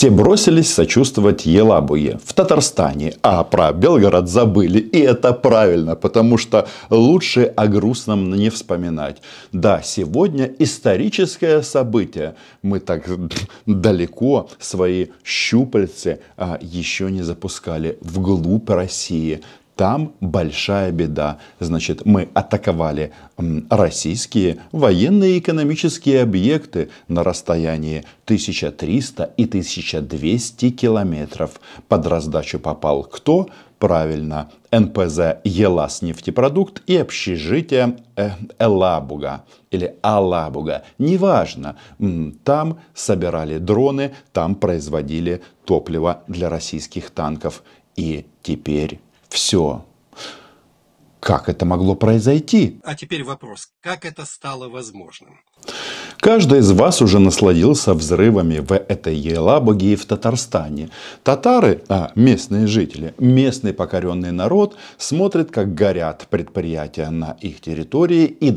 Все бросились сочувствовать Елабуе в Татарстане, а про Белгород забыли. И это правильно, потому что лучше о грустном не вспоминать. Да, сегодня историческое событие. Мы так далеко свои щупальцы а, еще не запускали вглубь России там большая беда. Значит, мы атаковали российские военные и экономические объекты на расстоянии 1300 и 1200 километров. Под раздачу попал кто? Правильно, НПЗ «Елас нефтепродукт» и общежитие э, «Элабуга» или «Алабуга». Неважно, там собирали дроны, там производили топливо для российских танков. И теперь все. Как это могло произойти? А теперь вопрос, как это стало возможным? Каждый из вас уже насладился взрывами в этой Елабуге и в Татарстане. Татары, а местные жители, местный покоренный народ смотрят, как горят предприятия на их территории и,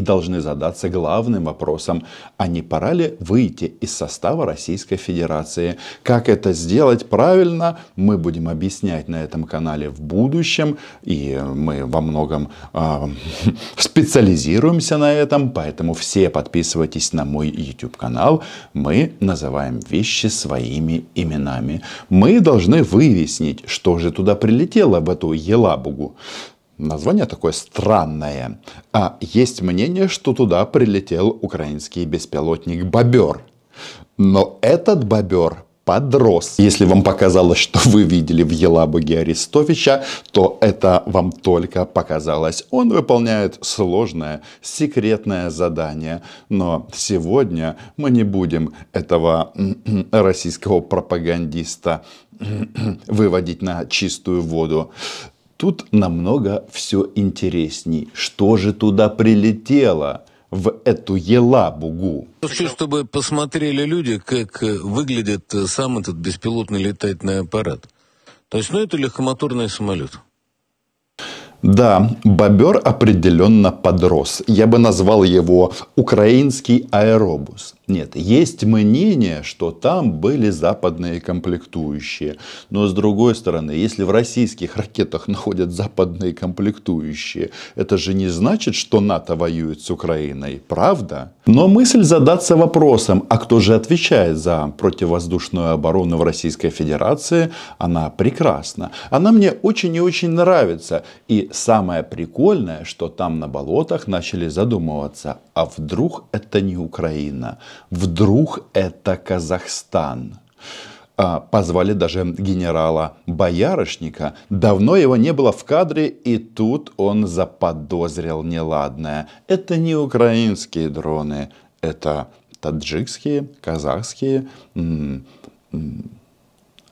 должны задаться главным вопросом, а не пора ли выйти из состава Российской Федерации? Как это сделать правильно, мы будем объяснять на этом канале в будущем, и мы во многом э, специализируемся на этом, поэтому все подписывайтесь подписывайтесь на мой YouTube канал. Мы называем вещи своими именами. Мы должны выяснить, что же туда прилетело, в эту Елабугу. Название такое странное. А есть мнение, что туда прилетел украинский беспилотник «Бобер». Но этот бобер подрос. Если вам показалось, что вы видели в Елабуге Арестовича, то это вам только показалось. Он выполняет сложное, секретное задание. Но сегодня мы не будем этого российского пропагандиста выводить на чистую воду. Тут намного все интересней. Что же туда прилетело? в эту Елабугу. Хочу, ну, чтобы посмотрели люди, как э, выглядит э, сам этот беспилотный летательный аппарат. То есть, ну, это легкомоторный самолет. Да, бобер определенно подрос. Я бы назвал его украинский аэробус. Нет, есть мнение, что там были западные комплектующие. Но с другой стороны, если в российских ракетах находят западные комплектующие, это же не значит, что НАТО воюет с Украиной, правда? Но мысль задаться вопросом, а кто же отвечает за противовоздушную оборону в Российской Федерации, она прекрасна. Она мне очень и очень нравится. И самое прикольное, что там на болотах начали задумываться а вдруг это не Украина, вдруг это Казахстан. А, позвали даже генерала Боярышника. Давно его не было в кадре, и тут он заподозрил неладное. Это не украинские дроны, это таджикские, казахские,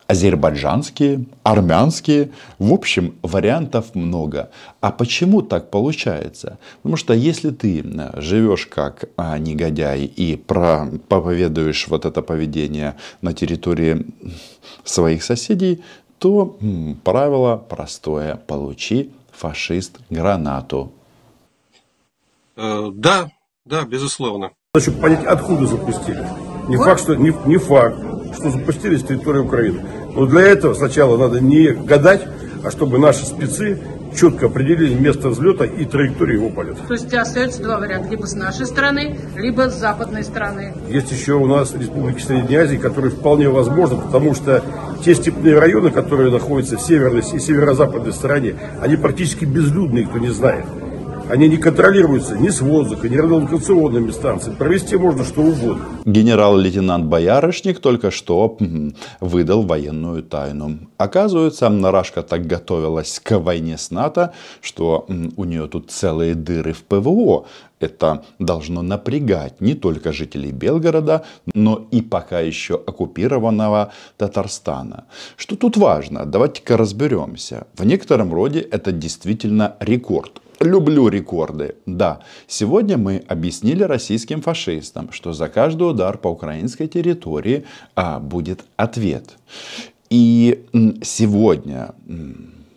азербайджанские, армянские. В общем, вариантов много. А почему так получается? Потому что если ты э, живешь как а, негодяй и проповедуешь вот это поведение на территории своих соседей, то правило простое. Получи, фашист, гранату. Э, да, да, безусловно. Значит, понять, откуда запустили. Не факт, что не, не факт, что запустили с территории Украины. Но для этого сначала надо не гадать, а чтобы наши спецы четко определили место взлета и траекторию его полета. То есть остается два варианта, либо с нашей стороны, либо с западной стороны. Есть еще у нас республики Средней Азии, которые вполне возможны, потому что те степные районы, которые находятся в северной и северо-западной стороне, они практически безлюдные, кто не знает. Они не контролируются ни с воздуха, ни радиолокационными станциями. Провести можно что угодно. Генерал-лейтенант Боярышник только что выдал военную тайну. Оказывается, Нарашка так готовилась к войне с НАТО, что у нее тут целые дыры в ПВО. Это должно напрягать не только жителей Белгорода, но и пока еще оккупированного Татарстана. Что тут важно? Давайте-ка разберемся. В некотором роде это действительно рекорд Люблю рекорды. Да, сегодня мы объяснили российским фашистам, что за каждый удар по украинской территории а, будет ответ. И сегодня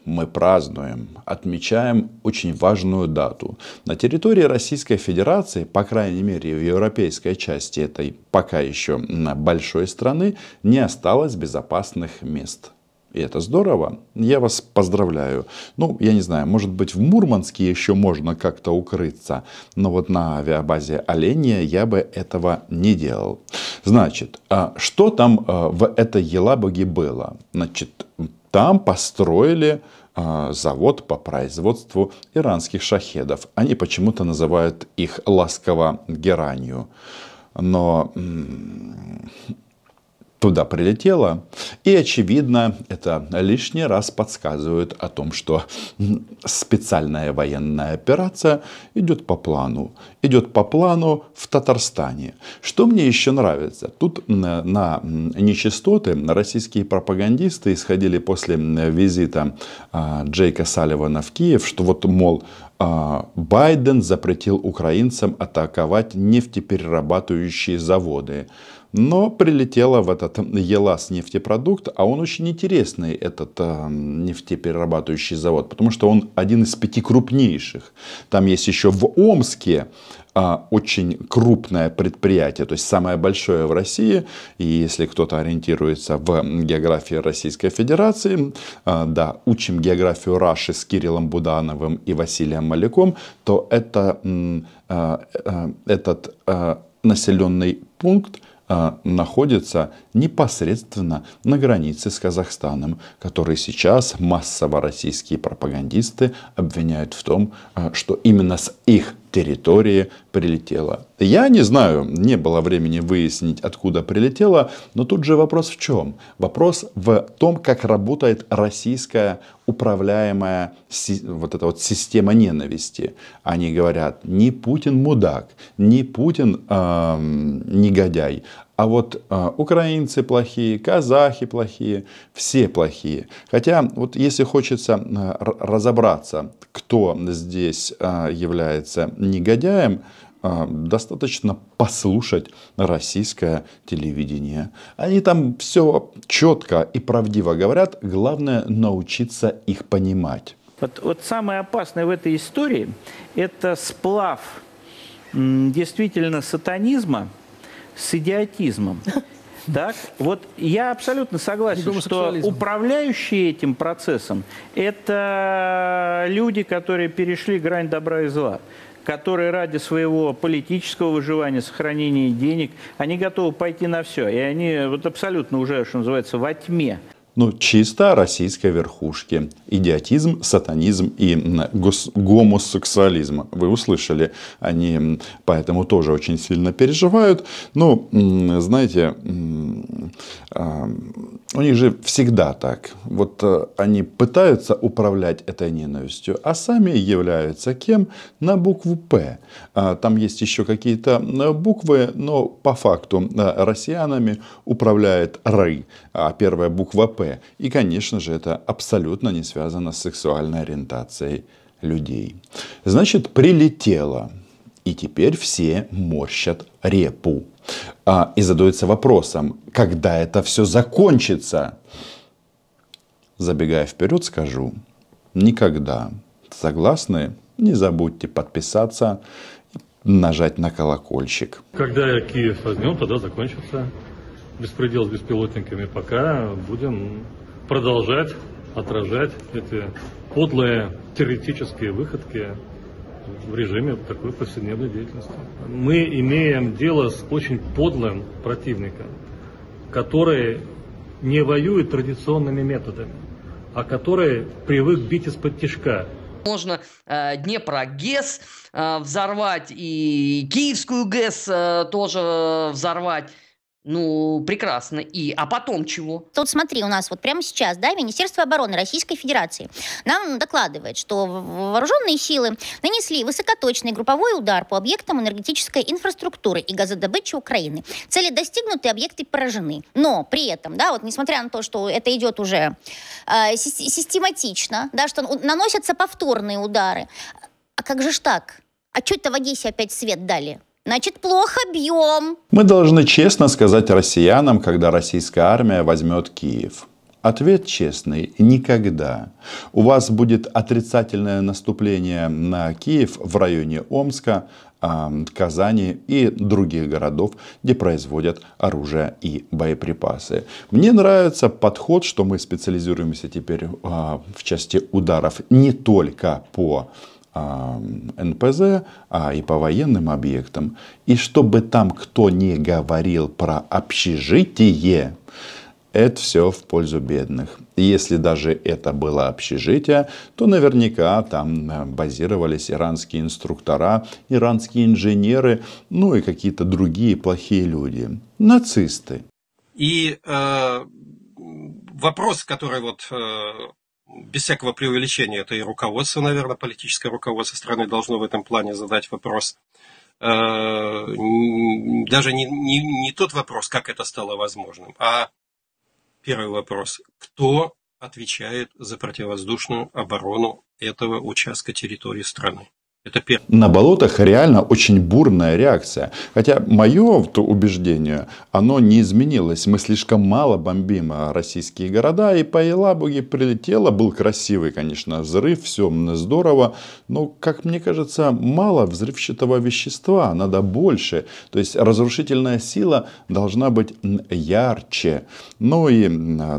мы празднуем, отмечаем очень важную дату. На территории Российской Федерации, по крайней мере в европейской части этой пока еще большой страны, не осталось безопасных мест. И это здорово. Я вас поздравляю. Ну, я не знаю, может быть, в Мурманске еще можно как-то укрыться. Но вот на авиабазе Оленя я бы этого не делал. Значит, а что там а, в этой Елабуге было? Значит, там построили а, завод по производству иранских шахедов. Они почему-то называют их ласково геранью. Но туда прилетела. И, очевидно, это лишний раз подсказывает о том, что специальная военная операция идет по плану идет по плану в Татарстане. Что мне еще нравится? Тут на нечистоты российские пропагандисты исходили после визита а, Джейка Салливана в Киев, что вот, мол, а, Байден запретил украинцам атаковать нефтеперерабатывающие заводы. Но прилетела в этот ЕЛАС нефтепродукт, а он очень интересный, этот э, нефтеперерабатывающий завод, потому что он один из пяти крупнейших. Там есть еще в Омске а, очень крупное предприятие, то есть самое большое в России. И если кто-то ориентируется в географии Российской Федерации, а, да, учим географию Раши с Кириллом Будановым и Василием Маляком, то это, а, этот населенный пункт находится непосредственно на границе с Казахстаном, который сейчас массово российские пропагандисты обвиняют в том, что именно с их территории прилетела. Я не знаю, не было времени выяснить, откуда прилетела, но тут же вопрос в чем? Вопрос в том, как работает российская управляемая вот эта вот система ненависти. Они говорят, не Путин мудак, не Путин э, негодяй, а вот а, украинцы плохие, казахи плохие, все плохие. Хотя вот если хочется а, разобраться, кто здесь а, является негодяем, а, достаточно послушать российское телевидение. Они там все четко и правдиво говорят, главное научиться их понимать. Вот, вот самое опасное в этой истории – это сплав действительно сатанизма – с идиотизмом. Так, вот я абсолютно согласен, что управляющие этим процессом – это люди, которые перешли грань добра и зла которые ради своего политического выживания, сохранения денег, они готовы пойти на все. И они вот абсолютно уже, что называется, во тьме ну, чисто российской верхушки. Идиотизм, сатанизм и гомосексуализм. Вы услышали, они поэтому тоже очень сильно переживают. но ну, знаете, а, у них же всегда так. Вот э, они пытаются управлять этой ненавистью, а сами являются кем? На букву «П». А, там есть еще какие-то э, буквы, но по факту э, россиянами управляет «ры». А первая буква «П» новое. И, конечно же, это абсолютно не связано с сексуальной ориентацией людей. Значит, прилетело. И теперь все морщат репу. А, и задаются вопросом, когда это все закончится? Забегая вперед, скажу, никогда. Согласны? Не забудьте подписаться, нажать на колокольчик. Когда Киев возьмем, тогда закончится беспредел с беспилотниками, пока будем продолжать отражать эти подлые теоретические выходки в режиме такой повседневной деятельности. Мы имеем дело с очень подлым противником, который не воюет традиционными методами, а который привык бить из-под тяжка. Можно э, Днепрогэс э, взорвать и Киевскую ГЭС э, тоже э, взорвать. Ну, прекрасно. И, а потом чего? Тут смотри, у нас вот прямо сейчас, да, Министерство обороны Российской Федерации нам докладывает, что вооруженные силы нанесли высокоточный групповой удар по объектам энергетической инфраструктуры и газодобычи Украины. Цели достигнуты, объекты поражены. Но при этом, да, вот несмотря на то, что это идет уже э, систематично, да, что наносятся повторные удары, а как же ж так? А что это в Одессе опять свет дали? Значит, плохо бьем. Мы должны честно сказать россиянам, когда российская армия возьмет Киев. Ответ честный – никогда. У вас будет отрицательное наступление на Киев в районе Омска, Казани и других городов, где производят оружие и боеприпасы. Мне нравится подход, что мы специализируемся теперь а, в части ударов не только по а, НПЗ, а и по военным объектам. И чтобы там кто не говорил про общежитие, это все в пользу бедных. И если даже это было общежитие, то наверняка там э, базировались иранские инструктора, иранские инженеры, ну и какие-то другие плохие люди. Нацисты. И э, вопрос, который вот э, без всякого преувеличения, это и руководство, наверное, политическое руководство страны должно в этом плане задать вопрос. Э, даже не, не, не тот вопрос, как это стало возможным, а первый вопрос, кто отвечает за противовоздушную оборону этого участка территории страны. Это первое. На болотах реально очень бурная реакция. Хотя мое то убеждение, оно не изменилось. Мы слишком мало бомбим а, российские города. И по Елабуге прилетело. Был красивый, конечно, взрыв. Все здорово. Но, как мне кажется, мало взрывчатого вещества. Надо больше. То есть, разрушительная сила должна быть ярче. Ну и,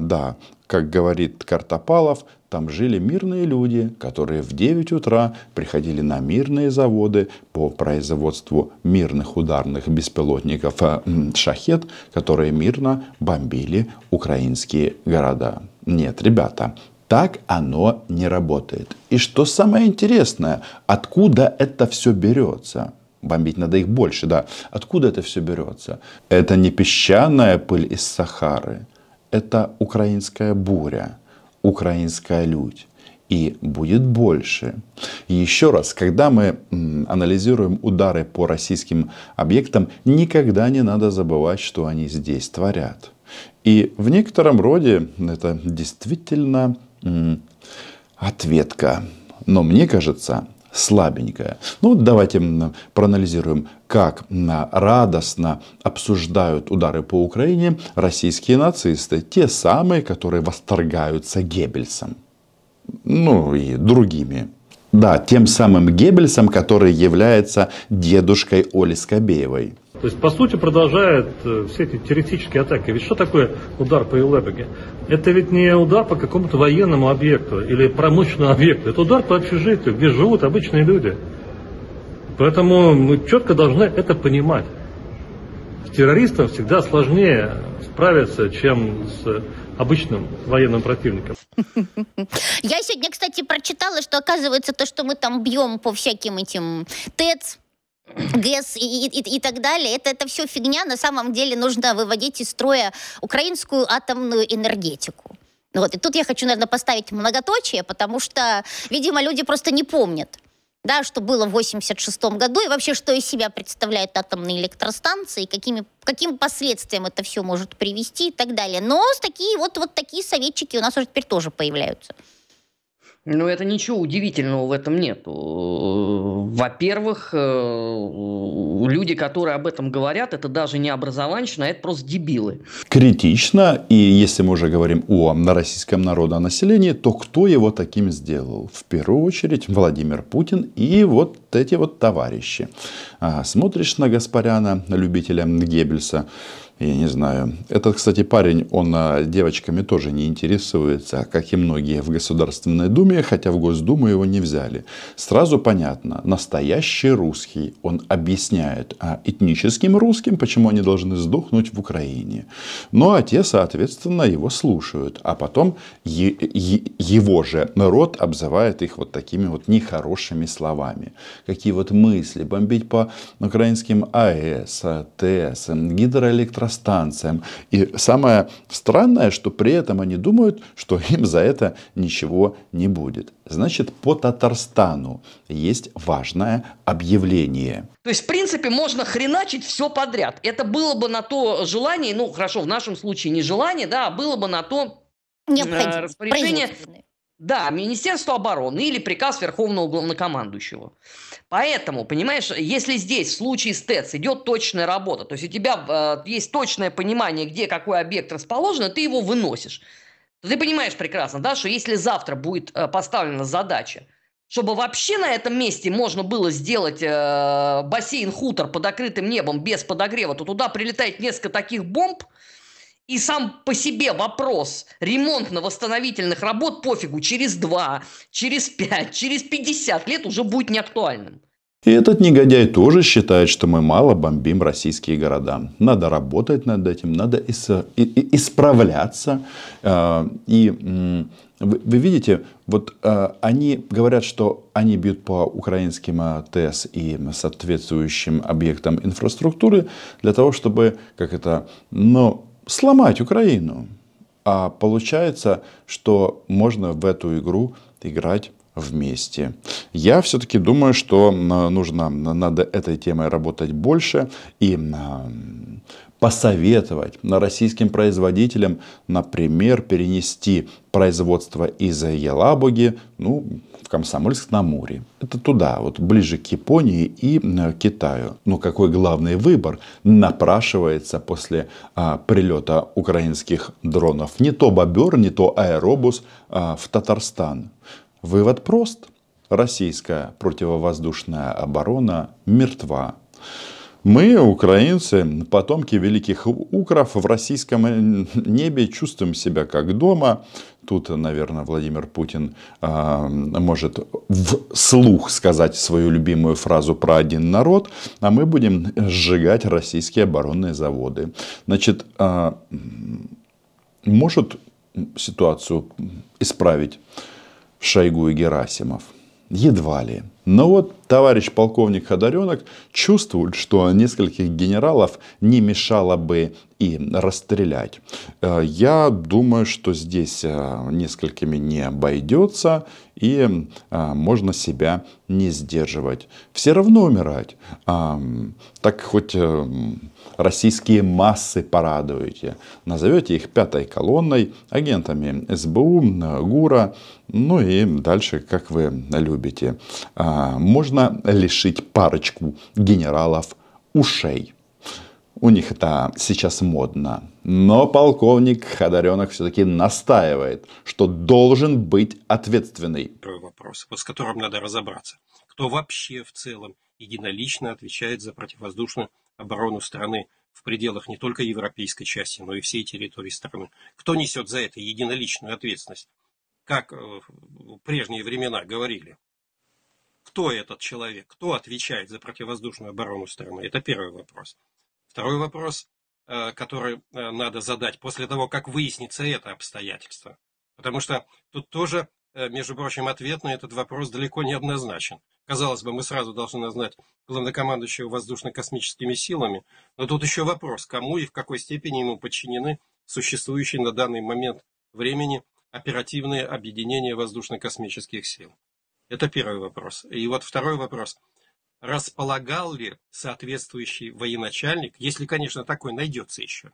да, как говорит Картопалов, там жили мирные люди, которые в 9 утра приходили на мирные заводы по производству мирных ударных беспилотников э, «Шахет», которые мирно бомбили украинские города. Нет, ребята, так оно не работает. И что самое интересное, откуда это все берется? Бомбить надо их больше, да. Откуда это все берется? Это не песчаная пыль из Сахары. Это украинская буря украинская людь. И будет больше. И еще раз, когда мы анализируем удары по российским объектам, никогда не надо забывать, что они здесь творят. И в некотором роде это действительно ответка. Но мне кажется, слабенькая. Ну вот давайте проанализируем, как радостно обсуждают удары по Украине российские нацисты, те самые, которые восторгаются Геббельсом, ну и другими да, тем самым Геббельсом, который является дедушкой Оли Скобеевой. То есть, по сути, продолжает э, все эти террористические атаки. Ведь что такое удар по Елабуге? Это ведь не удар по какому-то военному объекту или промышленному объекту. Это удар по общежитию, где живут обычные люди. Поэтому мы четко должны это понимать. С террористом всегда сложнее справиться, чем с обычным военным противником. Я сегодня, кстати, прочитала, что оказывается то, что мы там бьем по всяким этим ТЭЦ, ГЭС и, и, и так далее. Это, это все фигня. На самом деле нужно выводить из строя украинскую атомную энергетику. Ну вот. И тут я хочу, наверное, поставить многоточие, потому что, видимо, люди просто не помнят, да, что было в 86 году, и вообще, что из себя представляют атомные электростанции, какими, каким последствиям это все может привести и так далее. Но такие вот, вот такие советчики у нас уже теперь тоже появляются. Ну, это ничего удивительного в этом нет. Во-первых, э, люди, которые об этом говорят, это даже не образованщина, а это просто дебилы. Критично, и если мы уже говорим о на российском населении, то кто его таким сделал? В первую очередь Владимир Путин и вот эти вот товарищи. А, смотришь на Гаспаряна, любителя Геббельса, я не знаю. Этот, кстати, парень, он а, девочками тоже не интересуется, как и многие в Государственной Думе, хотя в Госдуму его не взяли. Сразу понятно, настоящий русский, он объясняет а этническим русским, почему они должны сдохнуть в Украине. Ну, а те, соответственно, его слушают. А потом его же народ обзывает их вот такими вот нехорошими словами. Какие вот мысли бомбить по украинским АЭС, ТЭС, гидроэлектростанциям станциям. И самое странное, что при этом они думают, что им за это ничего не будет. Значит, по Татарстану есть важное объявление. То есть, в принципе, можно хреначить все подряд. Это было бы на то желание, ну хорошо, в нашем случае не желание, да, а было бы на то э, необходимость. Распоряжение да, Министерство обороны или приказ Верховного Главнокомандующего. Поэтому, понимаешь, если здесь в случае с ТЭЦ идет точная работа, то есть у тебя э, есть точное понимание, где какой объект расположен, ты его выносишь. Ты понимаешь прекрасно, да, что если завтра будет э, поставлена задача, чтобы вообще на этом месте можно было сделать э, бассейн-хутор под открытым небом без подогрева, то туда прилетает несколько таких бомб, и сам по себе вопрос ремонтно-восстановительных работ пофигу через 2, через 5, через 50 лет уже будет неактуальным. И этот негодяй тоже считает, что мы мало бомбим российские города. Надо работать над этим, надо исправляться. Э, и вы видите, вот э, они говорят, что они бьют по украинским ТЭС и соответствующим объектам инфраструктуры для того, чтобы, как это, ну, сломать Украину. А получается, что можно в эту игру играть вместе. Я все-таки думаю, что нужно, надо этой темой работать больше и посоветовать российским производителям, например, перенести производство из Елабуги, ну, Комсомольск на Амуре. Это туда, вот ближе к Японии и Китаю. Но какой главный выбор напрашивается после а, прилета украинских дронов? Не то бобер, не то аэробус а, в Татарстан. Вывод прост. Российская противовоздушная оборона мертва. Мы, украинцы, потомки великих укров, в российском э, небе чувствуем себя как дома. Тут, наверное, Владимир Путин э, может вслух сказать свою любимую фразу про один народ, а мы будем сжигать российские оборонные заводы. Значит, э, может ситуацию исправить Шойгу и Герасимов? Едва ли. Но вот товарищ полковник Ходоренок чувствует, что нескольких генералов не мешало бы и расстрелять. Э, я думаю, что здесь э, несколькими не обойдется и э, можно себя не сдерживать. Все равно умирать. А, так хоть российские массы порадуете. Назовете их пятой колонной, агентами СБУ, ГУРа, ну и дальше, как вы любите. А, можно лишить парочку генералов ушей. У них это сейчас модно. Но полковник Ходоренок все-таки настаивает, что должен быть ответственный. Первый вопрос, вот с которым надо разобраться. Кто вообще в целом единолично отвечает за противовоздушную оборону страны в пределах не только европейской части, но и всей территории страны? Кто несет за это единоличную ответственность? Как э, в прежние времена говорили. Кто этот человек? Кто отвечает за противовоздушную оборону страны? Это первый вопрос. Второй вопрос, э, который э, надо задать после того, как выяснится это обстоятельство. Потому что тут тоже, э, между прочим, ответ на этот вопрос далеко не однозначен. Казалось бы, мы сразу должны назвать главнокомандующего воздушно-космическими силами, но тут еще вопрос, кому и в какой степени ему подчинены существующие на данный момент времени оперативные объединения воздушно-космических сил. Это первый вопрос. И вот второй вопрос – располагал ли соответствующий военачальник, если, конечно, такой найдется еще,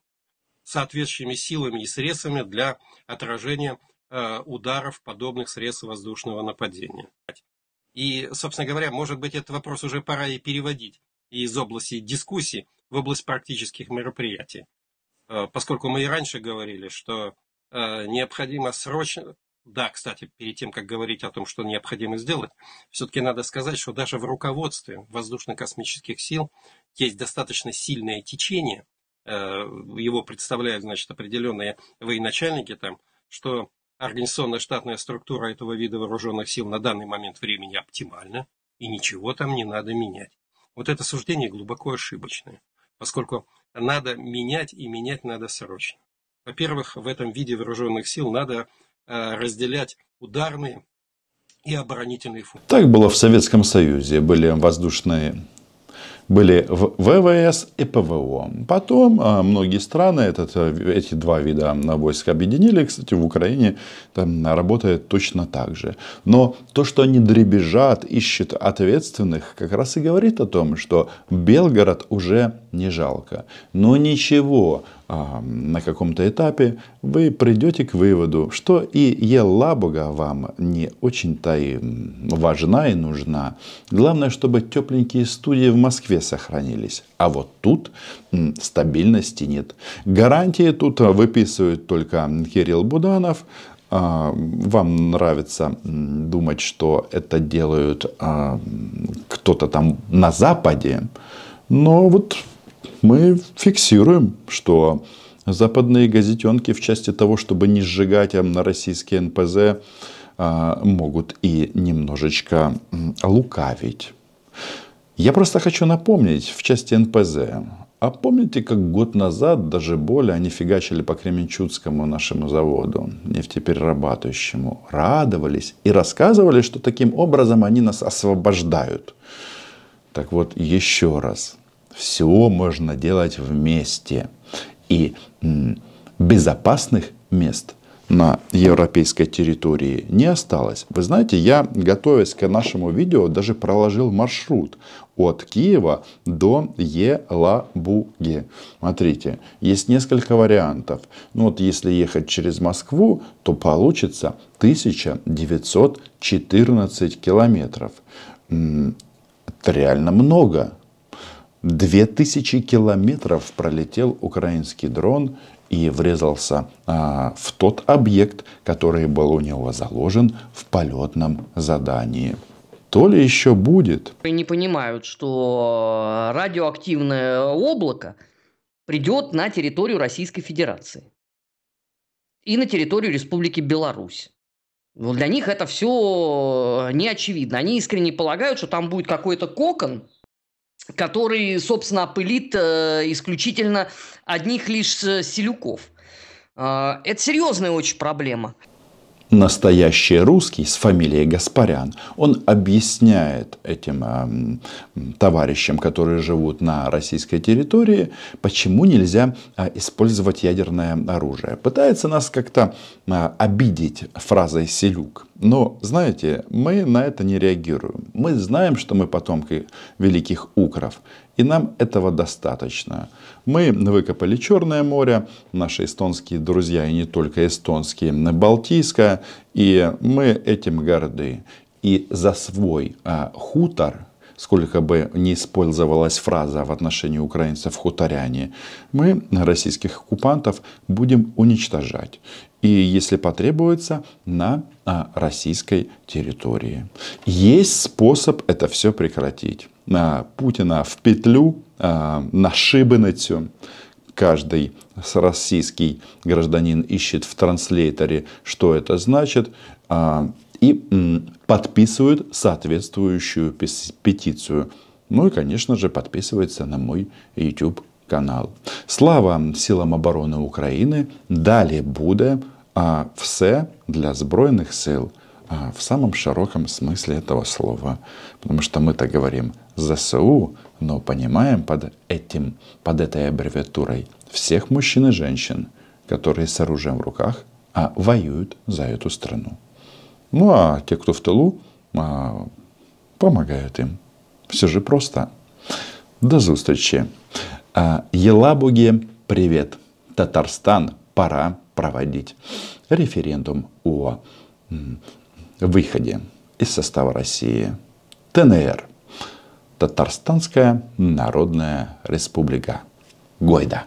соответствующими силами и средствами для отражения э, ударов, подобных средств воздушного нападения. И, собственно говоря, может быть, этот вопрос уже пора и переводить из области дискуссий в область практических мероприятий. Э, поскольку мы и раньше говорили, что э, необходимо срочно, да, кстати, перед тем, как говорить о том, что необходимо сделать, все-таки надо сказать, что даже в руководстве воздушно-космических сил есть достаточно сильное течение. Э, его представляют, значит, определенные военачальники там, что организационная штатная структура этого вида вооруженных сил на данный момент времени оптимальна, и ничего там не надо менять. Вот это суждение глубоко ошибочное, поскольку надо менять, и менять надо срочно. Во-первых, в этом виде вооруженных сил надо Э, разделять ударные и оборонительные функции. Так было в Советском Союзе. Были воздушные были ВВС и ПВО. Потом э, многие страны этот, э, эти два вида войск объединили. Кстати, в Украине там работает точно так же. Но то, что они дребезжат, ищут ответственных, как раз и говорит о том, что Белгород уже не жалко. Но ничего, а, на каком-то этапе вы придете к выводу, что и Елабуга вам не очень-то и важна и нужна. Главное, чтобы тепленькие студии в Москве сохранились. А вот тут стабильности нет. Гарантии тут выписывают только Кирилл Буданов, а, вам нравится думать, что это делают а, кто-то там на Западе, но вот мы фиксируем, что западные газетенки в части того, чтобы не сжигать на российские НПЗ, а, могут и немножечко лукавить. Я просто хочу напомнить в части НПЗ. А помните, как год назад, даже более, они фигачили по Кременчуцкому нашему заводу, нефтеперерабатывающему, радовались и рассказывали, что таким образом они нас освобождают. Так вот, еще раз всего можно делать вместе. И безопасных мест на европейской территории не осталось. Вы знаете, я, готовясь к нашему видео, даже проложил маршрут от Киева до Елабуги. Смотрите, есть несколько вариантов. Ну вот если ехать через Москву, то получится 1914 километров. Это реально много. 2000 километров пролетел украинский дрон и врезался а, в тот объект, который был у него заложен в полетном задании. То ли еще будет. Не понимают, что а, радиоактивное облако придет на территорию Российской Федерации и на территорию Республики Беларусь. Но для них это все а, не очевидно. Они искренне полагают, что там будет какой-то кокон, который, собственно, опылит э, исключительно одних лишь э, селюков. Э, это серьезная очень проблема настоящий русский с фамилией Гаспарян, он объясняет этим э, товарищам, которые живут на российской территории, почему нельзя э, использовать ядерное оружие. Пытается нас как-то э, обидеть фразой «селюк». Но, знаете, мы на это не реагируем. Мы знаем, что мы потомки великих укров. И нам этого достаточно. Мы выкопали Черное море, наши эстонские друзья, и не только эстонские, на Балтийское, и мы этим горды. И за свой а, хутор, сколько бы не использовалась фраза в отношении украинцев хуторяне, мы российских оккупантов будем уничтожать. И если потребуется, на а, российской территории. Есть способ это все прекратить. Путина в петлю, а, на шибеницю. Каждый российский гражданин ищет в транслейтере, что это значит, а, и подписывают соответствующую петицию. Ну и, конечно же, подписывается на мой YouTube канал. Слава силам обороны Украины, далее буде а, все для Збройних сил а, в самом широком смысле этого слова. Потому что мы-то говорим ЗСУ, но понимаем под этим, под этой аббревиатурой всех мужчин и женщин, которые с оружием в руках, а воюют за эту страну. Ну а те, кто в тылу, а, помогают им. Все же просто. До зустрічі. А, Елабуге привет. Татарстан пора проводить референдум о выходе из состава России. ТНР – Татарстанская Народная Республика. Гойда.